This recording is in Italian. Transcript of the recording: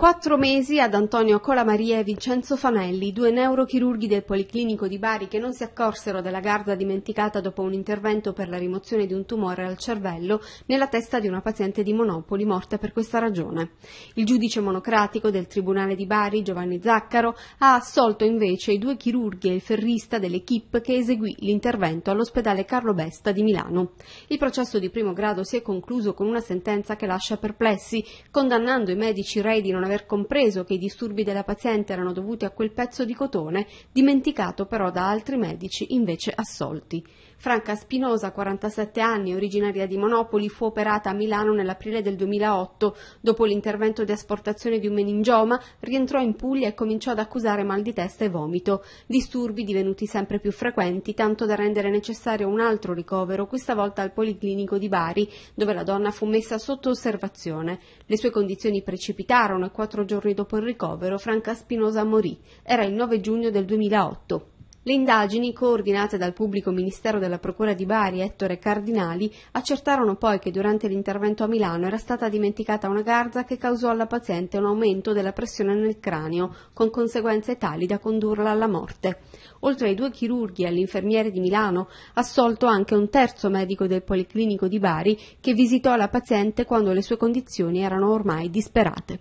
Quattro mesi ad Antonio Colamaria e Vincenzo Fanelli, due neurochirurghi del Policlinico di Bari che non si accorsero della garza dimenticata dopo un intervento per la rimozione di un tumore al cervello nella testa di una paziente di Monopoli morta per questa ragione. Il giudice monocratico del Tribunale di Bari, Giovanni Zaccaro, ha assolto invece i due chirurghi e il ferrista dell'equipe che eseguì l'intervento all'ospedale Carlo Besta di Milano. Il processo di primo grado si è concluso con una sentenza che lascia perplessi, condannando i medici rei di non aver aver compreso che i disturbi della paziente erano dovuti a quel pezzo di cotone, dimenticato però da altri medici invece assolti. Franca Spinosa, 47 anni, originaria di Monopoli, fu operata a Milano nell'aprile del 2008. Dopo l'intervento di asportazione di un meningioma, rientrò in Puglia e cominciò ad accusare mal di testa e vomito. Disturbi divenuti sempre più frequenti, tanto da rendere necessario un altro ricovero, questa volta al Policlinico di Bari, dove la donna fu messa sotto osservazione. Le sue condizioni precipitarono e quattro giorni dopo il ricovero, Franca Spinosa morì. Era il 9 giugno del 2008. Le indagini, coordinate dal pubblico ministero della Procura di Bari Ettore Cardinali, accertarono poi che durante l'intervento a Milano era stata dimenticata una garza che causò alla paziente un aumento della pressione nel cranio, con conseguenze tali da condurla alla morte. Oltre ai due chirurghi e all'infermiere di Milano, assolto anche un terzo medico del Policlinico di Bari che visitò la paziente quando le sue condizioni erano ormai disperate.